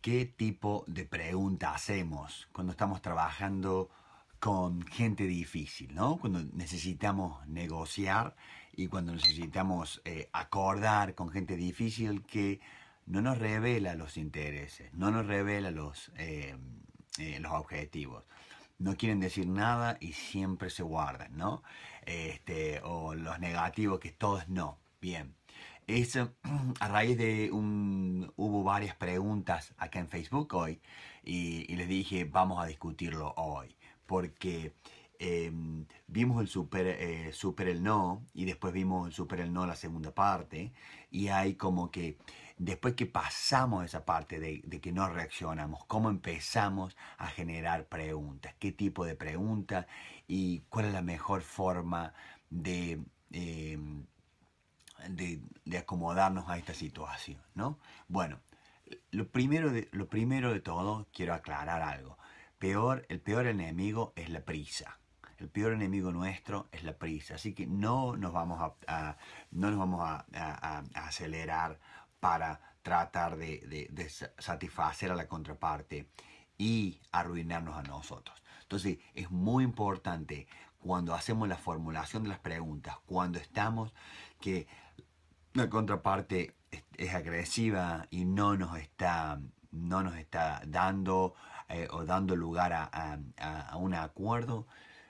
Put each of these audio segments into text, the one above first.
qué tipo de pregunta hacemos cuando estamos trabajando con gente difícil, ¿no? Cuando necesitamos negociar y cuando necesitamos eh, acordar con gente difícil que no nos revela los intereses, no nos revela los, em, eh, los objetivos. No quieren decir nada y siempre se guardan, ¿no? Este, o los negativos que todos no. Bien es eh, a raíz de un... hubo varias preguntas acá en Facebook hoy y, les dije vamos a discutirlo hoy porque em, vimos el eh, super, el no y después vimos el super el no la segunda parte y hay como que después que pasamos esa parte de, que no reaccionamos, cómo empezamos a generar preguntas, qué tipo de preguntas y cuál es la mejor forma de... Em, de, acomodarnos a esta situación, ¿no? Bueno, lo primero, de, lo primero de todo, quiero aclarar algo. Peor, el peor enemigo es la prisa. El peor enemigo nuestro es la prisa. Así que no nos vamos a, no nos vamos acelerar para tratar de, de satisfacer a la contraparte y arruinarnos a nosotros. Entonces es muy importante cuando hacemos la formulación de las preguntas, cuando estamos que contraparte es, agresiva y no nos está, no nos está dando eh, o dando lugar a, un acuerdo,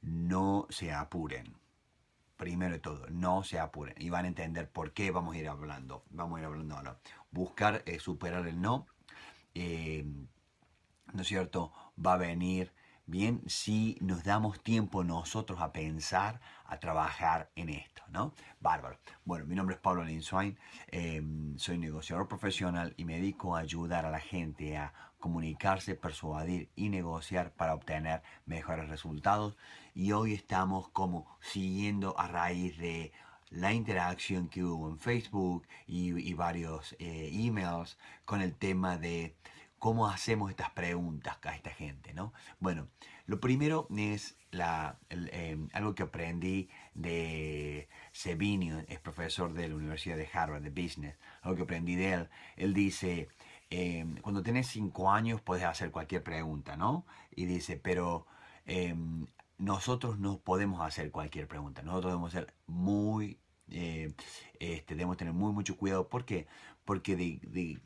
no se apuren primero de todo, no se apuren y van a entender por qué vamos a ir hablando. Vamos a ir hablando ahora. Buscar eh, superar el no, eh, ¿no es cierto? Va a venir Bien, si nos damos tiempo nosotros a pensar, a trabajar en esto, ¿no? Bárbaro. Bueno, mi nombre es Pablo Linswain, em, soy negociador profesional y me dedico a ayudar a la gente a comunicarse, persuadir y negociar para obtener mejores resultados. Y hoy estamos como siguiendo a raíz de la interacción que hubo en Facebook y, varios eh, emails con el tema de cómo hacemos estas preguntas a esta gente, ¿no? Bueno, lo primero es la, em, algo que aprendí de Sevinio, es profesor de la Universidad de Harvard de Business, algo que aprendí de él. Él dice, em, cuando tenés cinco años puedes hacer cualquier pregunta, ¿no? Y dice, pero em, nosotros no podemos hacer cualquier pregunta, nosotros debemos ser muy, eh, este, debemos tener muy mucho cuidado. ¿Por qué? Porque de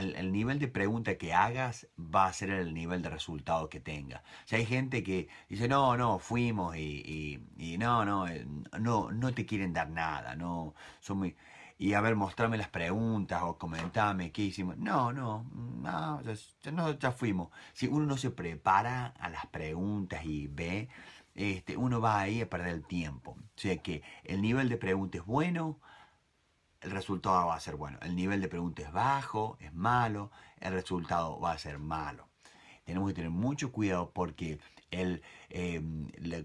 el nivel de pregunta que hagas va a ser el nivel de resultado que tenga. Si hay gente que dice, no, no, fuimos y, no, no, eh, no, no te quieren dar nada, no, son Y a ver, mostrarme las preguntas o comentarme qué hicimos. No, no, no ya, ya fuimos. Si uno no se prepara a las preguntas y ve, este, uno va ahí a perder el tiempo. O sea que el nivel de pregunta es bueno, el resultado va a ser bueno. El nivel de pregunta es bajo, es malo, el resultado va a ser malo. Tenemos que tener mucho cuidado porque em, las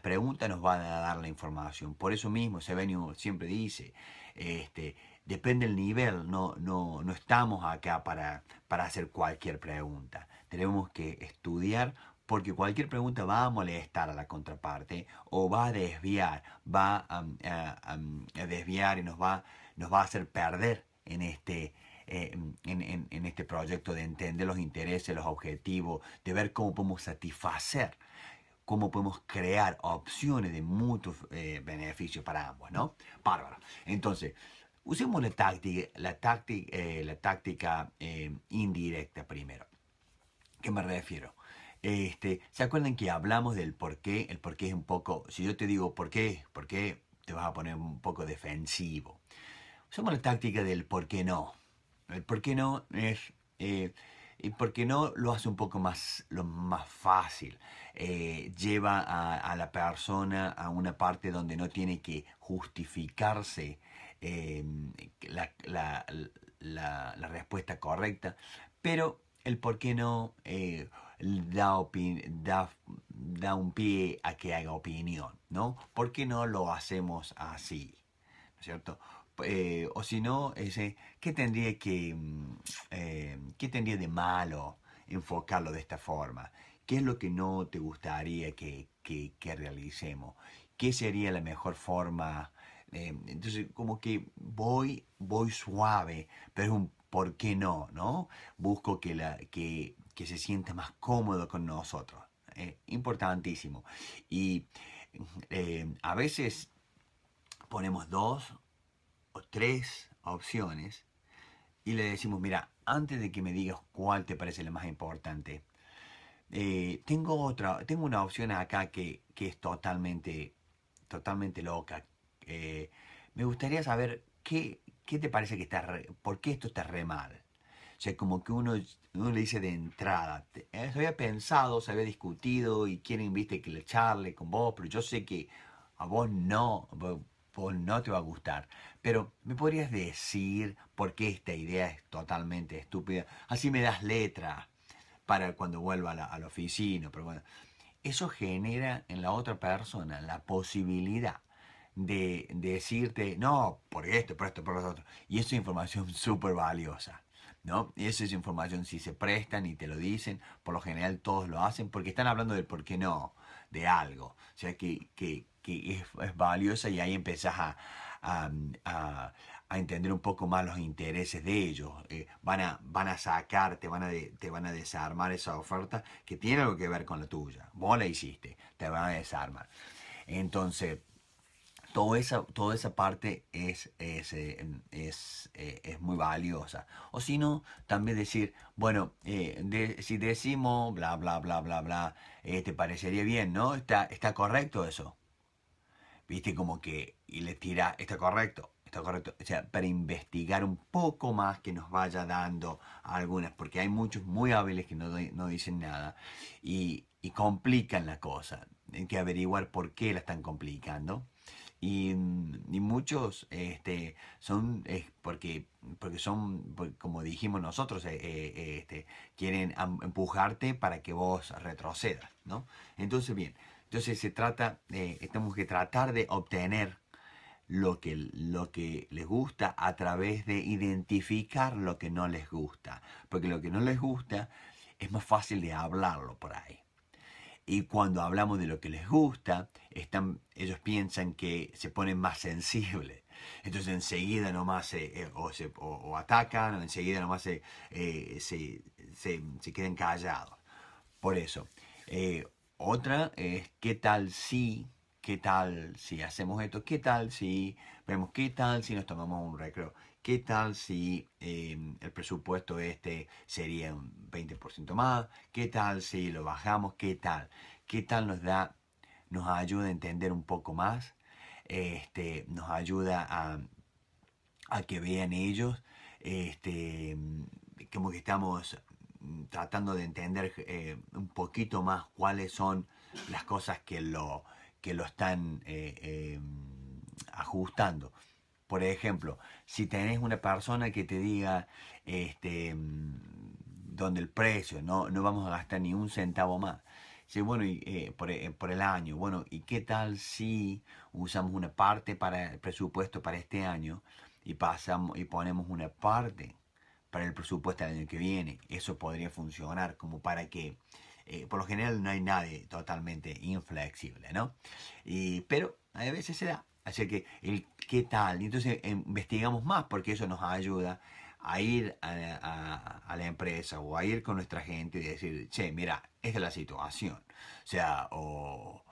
preguntas nos van a dar la información. Por eso mismo, Sevenio siempre dice, este, depende del nivel, no, no, estamos acá para, para hacer cualquier pregunta. Tenemos que estudiar porque cualquier pregunta va a molestar a la contraparte o va a desviar, va a, mm, mm, desviar y nos va, nos va a hacer perder en este, eh, mm, en, este proyecto de entender los intereses, los objetivos, de ver cómo podemos satisfacer, cómo podemos crear opciones de mutuo eh, beneficios beneficio para ambos, ¿no? Bárbaro. Entonces, usemos la táctica, eh, la táctica, la táctica indirecta primero. ¿Qué me refiero? Este, ¿Se acuerdan que hablamos del por qué? El por qué es un poco, si yo te digo por qué, por qué, te vas a poner un poco defensivo. Usamos la táctica del por qué no. El por qué no es... Eh, por qué no lo hace un poco más, lo más fácil. Eh, lleva a, la persona a una parte donde no tiene que justificarse eh, la, respuesta correcta, pero el por qué no eh, da, un pie a que haga opinión, ¿no? ¿Por qué no lo hacemos así? ¿No es cierto? Eh, o si no, ese, ¿qué tendría que, mm, eh, ¿qué tendría de malo enfocarlo de esta forma? ¿Qué es lo que no te gustaría que, que, realicemos? ¿Qué sería la mejor forma? Eh, entonces, como que voy, voy suave, pero es un ¿por qué no? ¿no? Busco que, la, que, se sienta más cómodo con nosotros. Eh, importantísimo. Y eh, a veces ponemos dos o tres opciones y le decimos, mira, antes de que me digas cuál te parece la más importante, eh, tengo otra, tengo una opción acá que, que es totalmente, totalmente loca. me gustaría saber ¿qué, te parece que está, por qué esto está re mal? O sea, como que uno, uno le dice de entrada, eh, se había pensado, se había discutido y quieren, viste, que le charle con vos, pero yo sé que a vos no, vos, vos no te va a gustar. Pero, ¿me podrías decir por qué esta idea es totalmente estúpida? Así me das letra para cuando vuelva a la, a la oficina, pero bueno. Eso genera en la otra persona la posibilidad de, decirte, no, por esto, por esto, por lo otro. Y eso es información súper valiosa. ¿No? Y eso es información, si se prestan y te lo dicen, por lo general todos lo hacen, porque están hablando del por qué no, de algo. O sea, que, que, es, valiosa y ahí empezás a, entender un poco más los intereses de ellos. Eh, van, a, van a sacar, te van a, te van a desarmar esa oferta que tiene algo que ver con la tuya. Vos la hiciste, te van a desarmar. Entonces, Toda esa, toda esa parte es, eh, eh, es, muy valiosa. O si no, también decir, bueno, eh, si decimos bla, bla, bla, bla, bla, te parecería bien, ¿no? Está, está correcto eso. Viste como que y le tira, está correcto, está correcto. O sea, para investigar un poco más que nos vaya dando algunas, porque hay muchos muy hábiles que no, dicen nada y, y complican la cosa. Hay que averiguar por qué la están complicando. Y, muchos este, son porque, porque son, como dijimos nosotros, eh, eh, este, quieren empujarte para que vos retrocedas, ¿no? Entonces, bien, entonces se trata, eh, tenemos que tratar de obtener lo que, lo que les gusta a través de identificar lo que no les gusta. Porque lo que no les gusta es más fácil de hablarlo por ahí y cuando hablamos de lo que les gusta, están, ellos piensan que se ponen más sensibles. Entonces enseguida nomás eh, eh, se, o, atacan o enseguida nomás eh, se, se, se quedan callados. Por eso. otra es qué tal si, qué tal si hacemos esto, qué tal si vemos qué tal si nos tomamos un recreo. ¿Qué tal si em, el presupuesto este sería un 20% más? ¿Qué tal si lo bajamos? ¿Qué tal? ¿Qué tal nos da, nos ayuda a entender un poco más? Este, nos ayuda a, a que vean ellos este, como que estamos mm, tratando de entender eh, un poquito más cuáles son las cosas que lo, que lo están eh, em, ajustando. Por ejemplo, si tenés una persona que te diga, este, mm, donde el precio, no, no vamos a gastar ni un centavo más. Sí, bueno, y, eh, eh, por, el año, bueno, ¿y qué tal si usamos una parte para el presupuesto para este año y, pasamos, y ponemos una parte para el presupuesto del año que viene? Eso podría funcionar como para que, eh, por lo general no hay nadie totalmente inflexible, ¿no? pero a veces se da, así que el ¿qué tal? Y entonces eh, investigamos más porque eso nos ayuda a ir a, la empresa o a ir con nuestra gente y decir, che, mira, esta es la situación. O sea, o,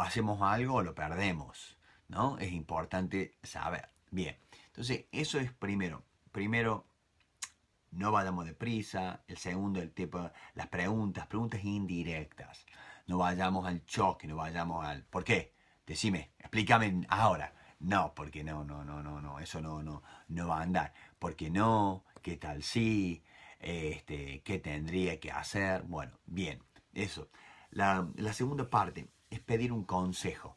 hacemos algo o lo perdemos, ¿no? Es importante saber. Bien, entonces eso es primero. Primero, no vayamos deprisa. El segundo, el tipo, las preguntas, preguntas indirectas. No vayamos al choque, no vayamos al... ¿Por qué? Decime, explícame ahora. No, porque no, no, no, no, no, eso no, no, no va a andar. Porque no, qué tal sí, este, qué tendría que hacer. Bueno, bien, eso. La, segunda parte es pedir un consejo.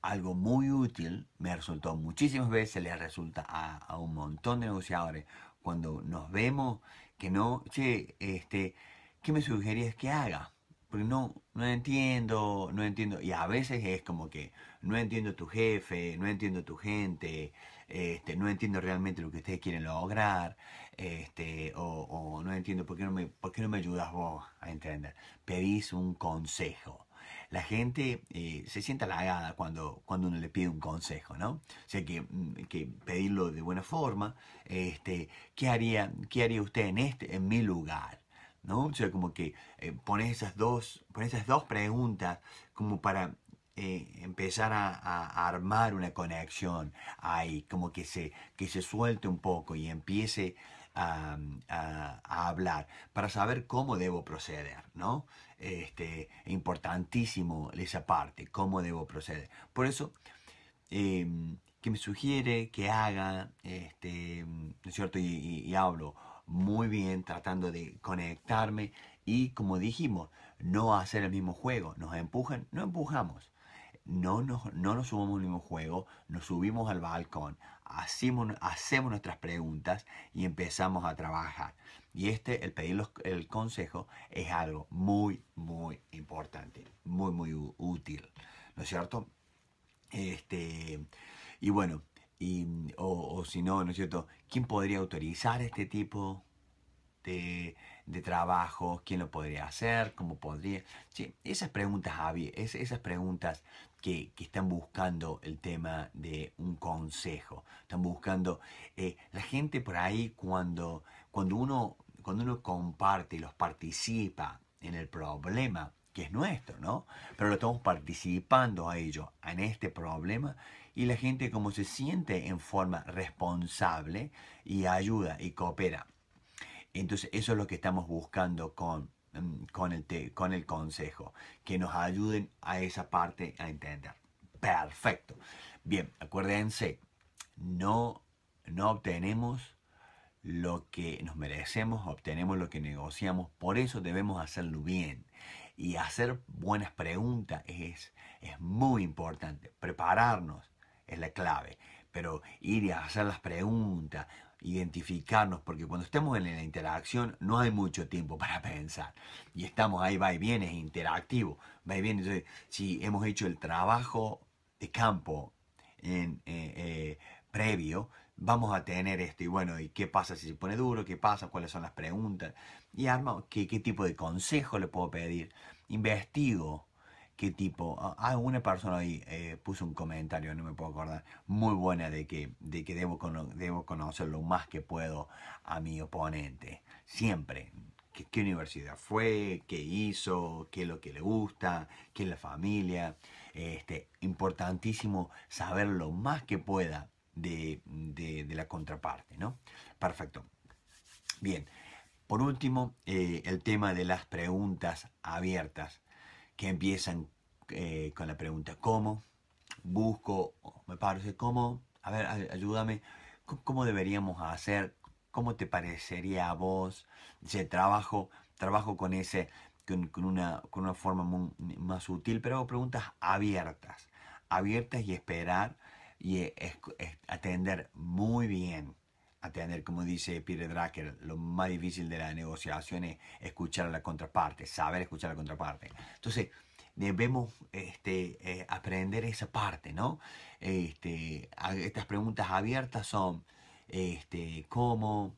Algo muy útil, me resultó muchísimas veces, le resulta a, un montón de negociadores cuando nos vemos que no, che, este, ¿qué me sugerías que haga? Porque no, no entiendo, no entiendo. Y a veces es como que no entiendo tu jefe, no entiendo tu gente, este, no entiendo realmente lo que ustedes quieren lograr, este, o, no entiendo por qué no, me, por no me ayudas vos a entender. Pedís un consejo. La gente eh, se siente halagada cuando, cuando uno le pide un consejo, ¿no? O sea, que, mm, que pedirlo de buena forma. Este, ¿qué, haría, ¿Qué haría usted en, este, en mi lugar? O sea, como que pone eh, pones, esas dos, esas dos preguntas como para eh, empezar a, armar una conexión ahí, como que se, que se suelte un poco y empiece a, hablar para saber cómo debo proceder, ¿no? Este, importantísimo esa parte, cómo debo proceder. Por eso, em, que me sugiere que haga, este, ¿no es cierto? y hablo muy bien tratando de conectarme y como dijimos, no hacer el mismo juego. Nos empujan, no empujamos. No nos, no nos subimos al mismo juego, nos subimos al balcón, hacemos, hacemos nuestras preguntas y empezamos a trabajar. Y este, el pedir el consejo, es algo muy, muy importante, muy, muy útil. ¿No es cierto? Este, y bueno, o, si no, ¿no es cierto? ¿Quién podría autorizar este tipo de, trabajo? ¿Quién lo podría hacer? ¿Cómo podría? Sí, esas preguntas, Javi, esas preguntas que, están buscando el tema de un consejo. Están buscando eh, la gente por ahí cuando, cuando, uno, cuando uno comparte y los participa en el problema, que es nuestro, ¿no? Pero lo estamos participando a ellos en este problema y la gente como se siente en forma responsable y ayuda y coopera. Entonces eso es lo que estamos buscando con, mm, con, el, con el consejo, que nos ayuden a esa parte a entender. Perfecto. Bien, acuérdense, no, no obtenemos lo que nos merecemos, obtenemos lo que negociamos, por eso debemos hacerlo bien. Y hacer buenas preguntas es, es muy importante, prepararnos es la clave. Pero ir a hacer las preguntas, identificarnos, porque cuando estemos en la interacción no hay mucho tiempo para pensar. Y estamos ahí, va y viene, es interactivo, va y viene. Entonces, si hemos hecho el trabajo de campo en, eh, eh, previo, vamos a tener esto. Y bueno, ¿y qué pasa si se pone duro? ¿Qué pasa? ¿Cuáles son las preguntas? Y arma, ¿qué, qué tipo de consejo le puedo pedir? Investigo qué tipo. Alguna una persona ahí eh, puso un comentario, no me puedo acordar, muy buena de que, de que debo, debo conocer lo más que puedo a mi oponente. Siempre. ¿Qué, universidad fue? ¿Qué hizo? ¿Qué es lo que le gusta? ¿Qué es la familia? Este, importantísimo saber lo más que pueda de, de, la contraparte, ¿no? Perfecto. Bien. Por último, eh, el tema de las preguntas abiertas que empiezan eh, con la pregunta ¿cómo? Busco, me parece, ¿cómo? A ver, ayúdame, ¿cómo deberíamos hacer? ¿Cómo te parecería a vos? Dice, trabajo, trabajo con ese, con, una, con una forma más sutil, pero hago preguntas abiertas, abiertas y esperar y atender muy bien a tener, como dice Peter Drucker, lo más difícil de la negociación es escuchar a la contraparte, saber escuchar a la contraparte. Entonces, debemos este, eh, aprender esa parte, ¿no? Este, estas preguntas abiertas son, este, ¿cómo?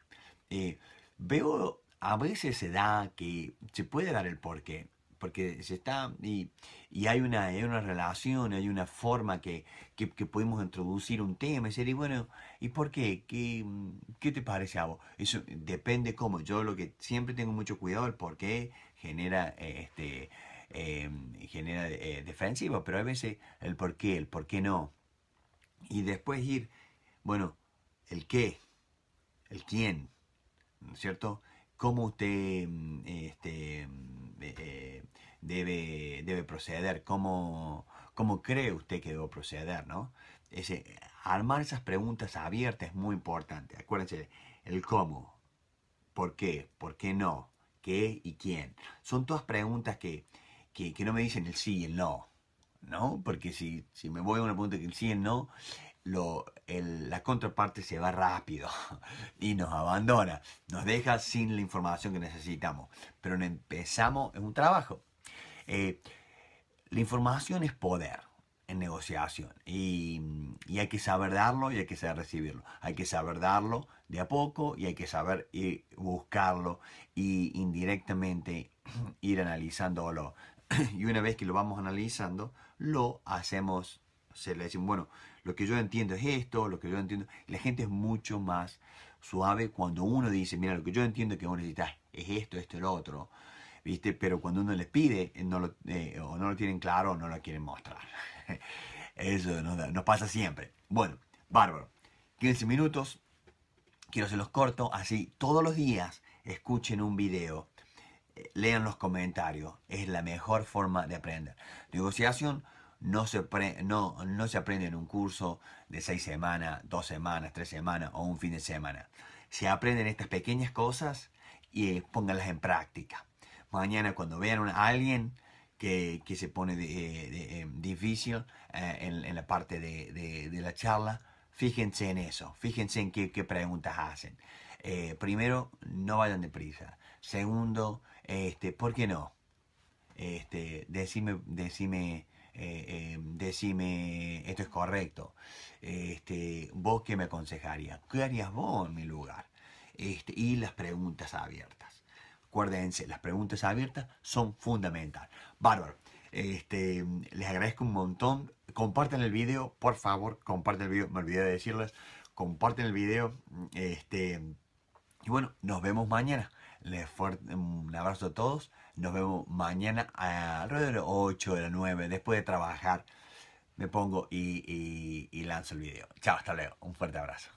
Eh, veo, a veces se da que se puede dar el porqué, porque se está y, y hay, una, una relación, hay una forma que, que, podemos introducir un tema y decir, bueno, ¿y por qué? qué? te parece a vos? Eso depende cómo. Yo lo que siempre tengo mucho cuidado el por qué genera eh, este eh, genera eh, defensivo, pero a veces el por qué, el por qué no. Y después ir, bueno, el qué, el quién, cierto? ¿Cómo usted este, debe, proceder, cómo, cómo cree usted que debe proceder, ¿no? Ese, armar esas preguntas abiertas es muy importante. Acuérdense, el cómo, por qué, por qué no, qué y quién. Son todas preguntas que, que, no me dicen el sí y el no, ¿no? Porque si, me voy a una pregunta que el sí y el no, lo, la contraparte se va rápido y nos abandona, nos deja sin la información que necesitamos. Pero empezamos, en un trabajo. Eh, la información es poder en negociación y, hay que saber darlo y hay que saber recibirlo. Hay que saber darlo de a poco y hay que saber eh, buscarlo y indirectamente ir analizándolo. Y una vez que lo vamos analizando, lo hacemos, se le dicen bueno, lo que yo entiendo es esto, lo que yo entiendo. La gente es mucho más suave cuando uno dice, mira, lo que yo entiendo que vos necesitas es esto, esto, lo otro. Pero cuando uno les pide, eh, no lo, eh, o no lo tienen claro o no lo quieren mostrar. Eso nos, pasa siempre. Bueno, bárbaro. 15 minutos, quiero se los corto, así todos los días escuchen un video, eh, lean los comentarios, es la mejor forma de aprender. Negociación no se, no, no se aprende en un curso de seis semanas, dos semanas, tres semanas o un fin de semana. Se aprenden estas pequeñas cosas y pónganlas en práctica mañana cuando vean a alguien que, se pone eh, eh, difícil eh, en, la parte de, la charla, fíjense en eso, fíjense en qué, preguntas hacen. primero, no vayan deprisa. Segundo, este, ¿por qué no? Este, decime, decime, em, decime, esto es correcto. Este, ¿Vos qué me aconsejaría. ¿Qué harías vos en mi lugar? Este, y las preguntas abiertas. Acuérdense, las preguntas abiertas son fundamentales. Bárbaro. Este, les agradezco un montón. Comparten el video, por favor. comparten el video. Me olvidé de decirles. Comparten el video. Este, y bueno, nos vemos mañana. Les un abrazo a todos. Nos vemos mañana alrededor de las 8 de las 9. Después de trabajar, me pongo y lanzo el video. Chao, hasta luego. Un fuerte abrazo.